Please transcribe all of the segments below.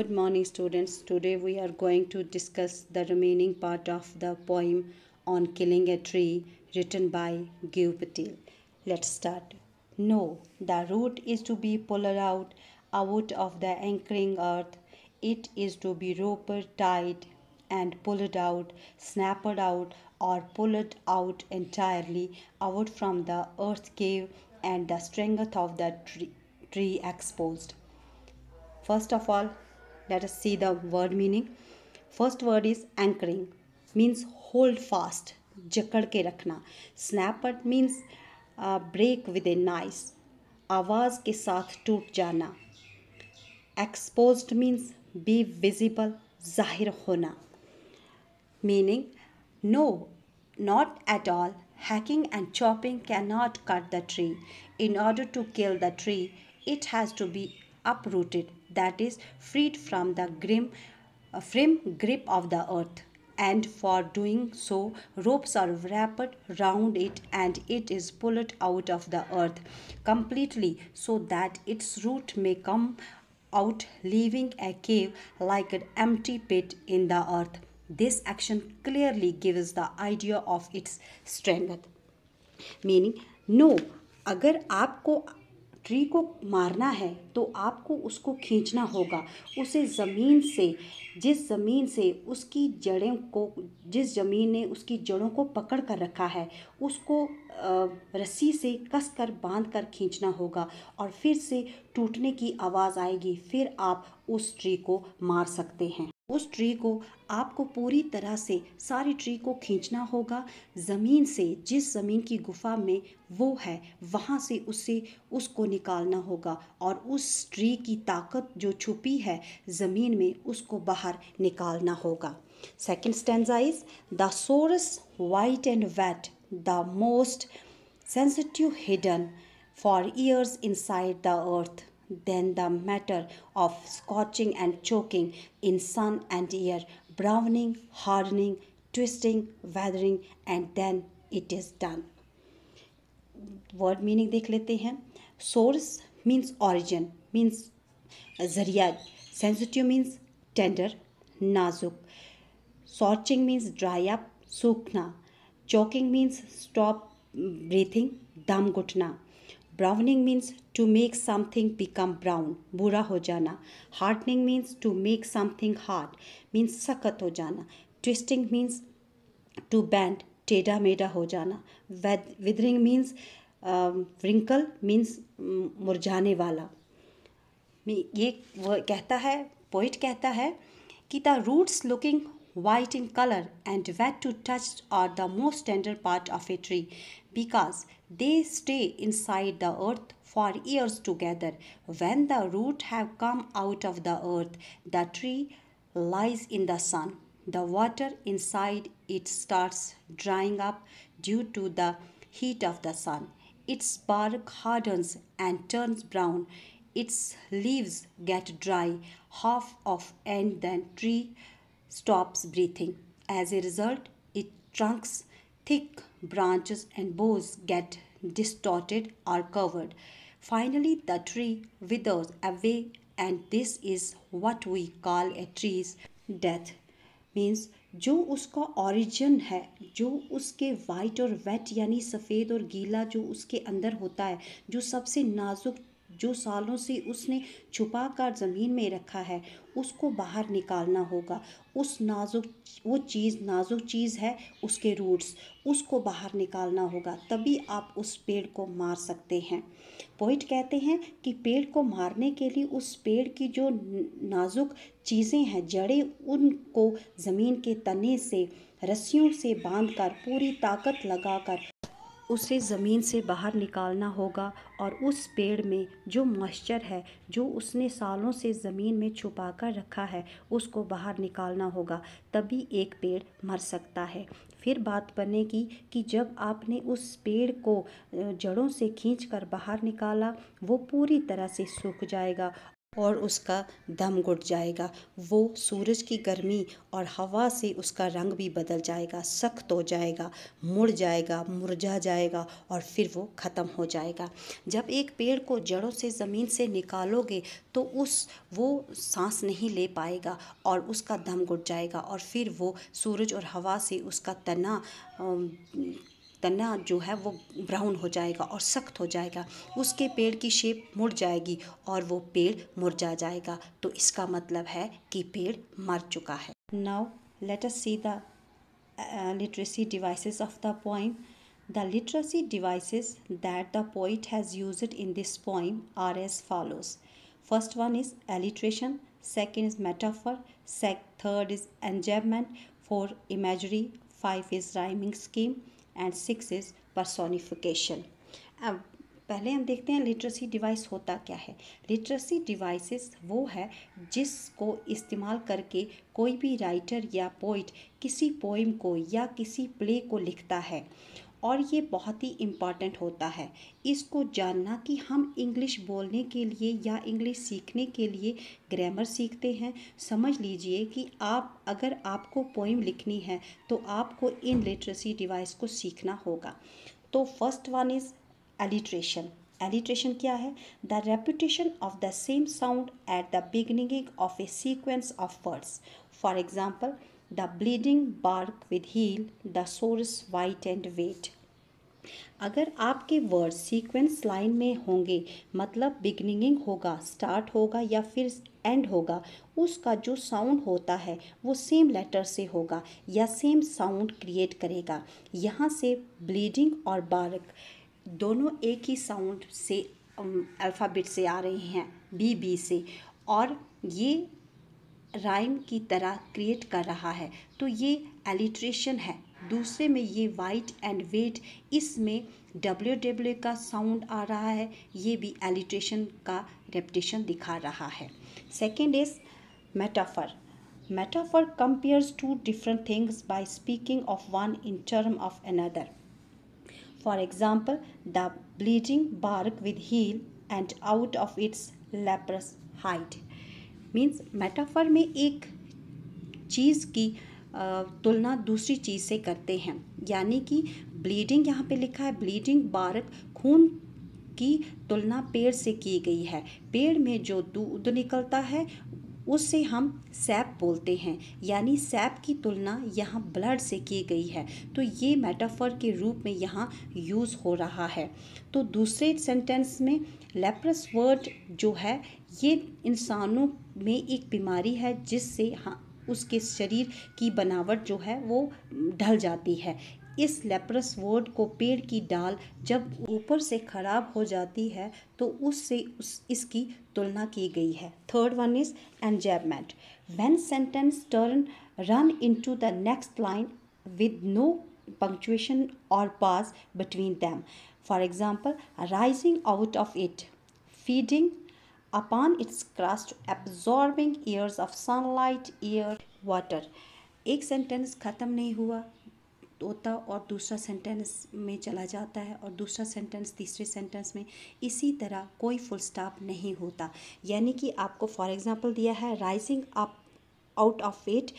Good morning students. Today we are going to discuss the remaining part of the poem on killing a tree written by Guy Patil. Let's start. No, the root is to be pulled out out of the anchoring earth. It is to be roped tied and pulled out, snapped out or pulled out entirely out from the earth cave and the strength of the tree, tree exposed. First of all, let us see the word meaning first word is anchoring means hold fast jakad ke rakhna snapper means uh, break with a noise awaz ke saath toot jana exposed means be visible zahir hona meaning no not at all hacking and chopping cannot cut the tree in order to kill the tree it has to be uprooted that is freed from the grim uh, firm grip of the earth and for doing so ropes are wrapped round it and it is pulled out of the earth completely so that its root may come out leaving a cave like an empty pit in the earth this action clearly gives the idea of its strength meaning no अगर आपको tree को मारना है तो आपको उसको खींचना होगा उसे ज़मीन से जिस ज़मीन से उसकी जड़ें को जिस ज़मीन ने उसकी जड़ों को पकड़ कर रखा है उसको रस्सी से कस कर बांध कर खींचना होगा और फिर से टूटने की आवाज़ आएगी फिर आप उस ट्री को मार सकते हैं उस ट्री को आपको पूरी तरह से सारी ट्री को खींचना होगा ज़मीन से जिस ज़मीन की गुफा में वो है वहाँ से उसे उसको निकालना होगा और उस ट्री की ताकत जो छुपी है ज़मीन में उसको बाहर निकालना होगा second stanza is the source white and wet the most sensitive hidden for years inside the earth Then the matter of scorching and choking in sun and air, browning, hardening, twisting, weathering, and then it is done. Word meaning dekh lete hain. Source means origin, means zariyad. Sensitive means tender, nazuk. Scorching means dry up, sukna. Choking means stop breathing, dam ghutna. Browning means to make something become brown बुरा हो जाना hardening means to make something hard means सख्त हो जाना twisting means to band टेढ़ा मेढ़ा हो जाना विदरिंग मीन्स रिंकल मीन्स मुरझाने वाला ये वो कहता है पोइट कहता है कि the roots looking white in color and wet to touch are the most tender part of a tree because they stay inside the earth for years together when the root have come out of the earth the tree lies in the sun the water inside it starts drying up due to the heat of the sun its bark hardens and turns brown its leaves get dry half of and then tree stops breathing. As a result, its trunks, thick branches, and boughs get distorted or covered. Finally, the tree withers away, and this is what we call a tree's death. Means जो उसका origin है जो उसके white और wait यानी सफ़ेद और गीला जो उसके अंदर होता है जो सबसे नाजुक जो सालों से उसने छुपा कर ज़मीन में रखा है उसको बाहर निकालना होगा उस नाजुक वो चीज़ नाजुक चीज़ है उसके रूट्स उसको बाहर निकालना होगा तभी आप उस पेड़ को मार सकते हैं पोइट कहते हैं कि पेड़ को मारने के लिए उस पेड़ की जो नाजुक चीज़ें हैं जड़ें उनको ज़मीन के तने से रस्सियों से बांधकर पूरी ताकत लगाकर उसे ज़मीन से बाहर निकालना होगा और उस पेड़ में जो मॉइस्चर है जो उसने सालों से ज़मीन में छुपा कर रखा है उसको बाहर निकालना होगा तभी एक पेड़ मर सकता है फिर बात बनेगी कि जब आपने उस पेड़ को जड़ों से खींच कर बाहर निकाला वो पूरी तरह से सूख जाएगा और उसका दम घुट जाएगा वो सूरज की गर्मी और हवा से उसका रंग भी बदल जाएगा सख्त हो जाएगा मुड़ जाएगा मुरझा जाएगा और फिर वो ख़त्म हो जाएगा जब एक पेड़ को जड़ों से ज़मीन से निकालोगे तो उस वो सांस नहीं ले पाएगा और उसका दम घुट जाएगा और फिर वो सूरज और हवा से उसका तना तना जो है वो ब्राउन हो जाएगा और सख्त हो जाएगा उसके पेड़ की शेप मुड़ जाएगी और वो पेड़ मुरझा जाएगा तो इसका मतलब है कि पेड़ मर चुका है now let us see the literacy devices of the point the literacy devices that the poet has use in this point are as follows first one is alliteration second is metaphor third is enjambment four imagery five is rhyming scheme and six is personification अब पहले हम देखते हैं literacy device होता क्या है literacy devices वो है जिसको इस्तेमाल करके कोई भी राइटर या पोइट किसी पोइम को या किसी प्ले को लिखता है और ये बहुत ही इम्पॉर्टेंट होता है इसको जानना कि हम इंग्लिश बोलने के लिए या इंग्लिश सीखने के लिए ग्रामर सीखते हैं समझ लीजिए कि आप अगर आपको पोइम लिखनी है तो आपको इन लिटरेसी डिवाइस को सीखना होगा तो first one is alliteration alliteration क्या है the repetition of the same sound at the beginning of a sequence of words for example the bleeding bark with heel the source white and wait अगर आपके word sequence line में होंगे मतलब beginning होगा start होगा या फिर and होगा उसका जो साउंड होता है वो सेम लेटर से होगा या सेम साउंड क्रिएट करेगा यहाँ से ब्लीडिंग और बार्क दोनों एक ही साउंड से अल्फ़ाबेट um, से आ रहे हैं बी बी से और ये राइम की तरह क्रिएट कर रहा है तो ये एलिट्रेशन है दूसरे में ये वाइट एंड वेट इसमें डब्ल्यू डब्ल्यू का साउंड आ रहा है ये भी एलिट्रेशन का रेपटेशन दिखा रहा है second is metaphor metaphor compares two different things by speaking of one in term of another for example the bleeding bark with heal and out of its leprous height means metaphor में एक चीज़ की तुलना दूसरी चीज़ से करते हैं यानी कि ब्लीडिंग यहाँ पे लिखा है ब्लीडिंग बारक खून की तुलना पेड़ से की गई है पेड़ में जो दूध निकलता है उससे हम सैप बोलते हैं यानी सैप की तुलना यहाँ ब्लड से की गई है तो ये मेटाफर के रूप में यहाँ यूज़ हो रहा है तो दूसरे सेंटेंस में लेप्रस वर्ड जो है ये इंसानों में एक बीमारी है जिससे हाँ उसके शरीर की बनावट जो है वो ढल जाती है इस लेप्रस वोड को पेड़ की डाल जब ऊपर से खराब हो जाती है तो उससे उस इसकी तुलना की गई है third one is enjambment when sentence turn run into the next line with no punctuation और pass between them for example rising out of it feeding upon its crust absorbing years of sunlight year water एक sentence ख़त्म नहीं हुआ होता और दूसरा sentence में चला जाता है और दूसरा सेंटेंस तीसरे सेंटेंस में इसी तरह कोई फुल स्टॉप नहीं होता यानी कि आपको फॉर एग्ज़ाम्पल दिया है rising up out of wet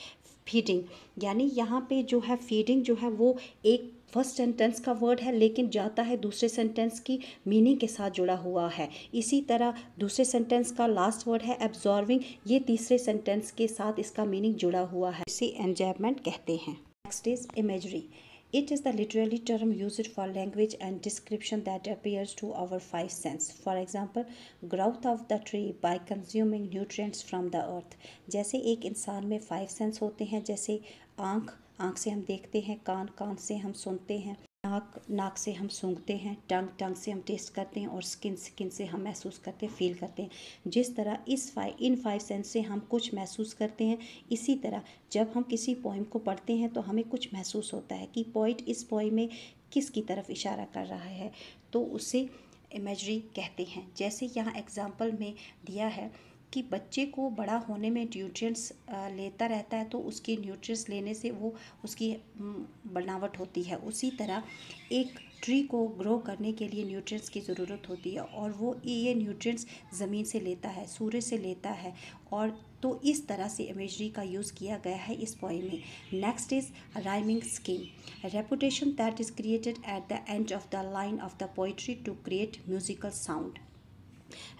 feeding यानी यहाँ पे जो है फीडिंग जो है वो एक फर्स्ट सेंटेंस का वर्ड है लेकिन जाता है दूसरे सेंटेंस की मीनिंग के साथ जुड़ा हुआ है इसी तरह दूसरे सेंटेंस का लास्ट वर्ड है एब्जॉर्विंग ये तीसरे सेंटेंस के साथ इसका मीनिंग जुड़ा हुआ है इसे एंजॉयमेंट कहते हैं Next is imagery. It is the literary term used for language and description that appears to our five senses. For example, growth of the tree by consuming nutrients from the earth. जैसे एक इंसान में five sense होते हैं जैसे आँख आँख से हम देखते हैं कान कान से हम सुनते हैं नाक नाक से हम सूंघते हैं टंग टंग से हम टेस्ट करते हैं और स्किन स्किन से हम महसूस करते हैं फील करते हैं जिस तरह इस फाइव इन फाइव सेंस से हम कुछ महसूस करते हैं इसी तरह जब हम किसी पोइम को पढ़ते हैं तो हमें कुछ महसूस होता है कि पोइट इस पोइम में किस की तरफ इशारा कर रहा है तो उसे इमेजरी कहते हैं जैसे यहाँ एग्ज़ाम्पल में दिया है कि बच्चे को बड़ा होने में न्यूट्रिएंट्स लेता रहता है तो उसके न्यूट्रिएंट्स लेने से वो उसकी बनावट होती है उसी तरह एक ट्री को ग्रो करने के लिए न्यूट्रिएंट्स की ज़रूरत होती है और वो ये न्यूट्रिएंट्स ज़मीन से लेता है सूर्य से लेता है और तो इस तरह से इमेजरी का यूज़ किया गया है इस पॉइंट में next is rhyming scheme repetition that is created at the end of the line of the poetry to create musical sound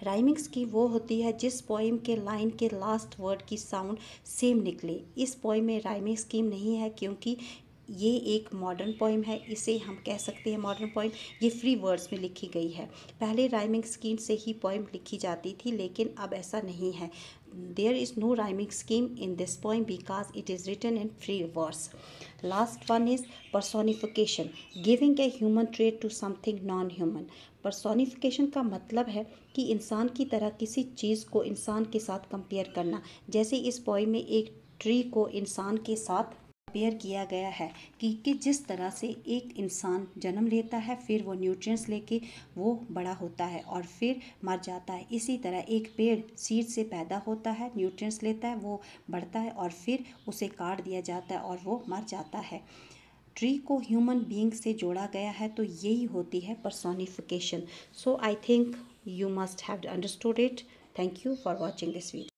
rhymings की वो होती है जिस पोइम के लाइन के लास्ट वर्ड की साउंड सेम निकले इस पोइम में राइमिंग स्कीम नहीं है क्योंकि ये एक मॉडर्न पोइम है इसे हम कह सकते हैं मॉडर्न पोइम ये फ्री वर्ड्स में लिखी गई है पहले राइमिंग स्कीम से ही पोइम लिखी जाती थी लेकिन अब ऐसा नहीं है there is no rhyming scheme in this poem because it is written in free verse last one is personification giving a human trait to something non human personification का मतलब है कि इंसान की तरह किसी चीज़ को इंसान के साथ कंपेयर करना जैसे इस पॉइम में एक ट्री को इंसान के साथ पेयर किया गया है कि, कि जिस तरह से एक इंसान जन्म लेता है फिर वो न्यूट्रिएंट्स लेके वो बड़ा होता है और फिर मर जाता है इसी तरह एक पेड़ सीड से पैदा होता है न्यूट्रिएंट्स लेता है वो बढ़ता है और फिर उसे काट दिया जाता है और वो मर जाता है ट्री को ह्यूमन बींग से जोड़ा गया है तो यही होती है personification so I think you must have understood it thank you for watching this video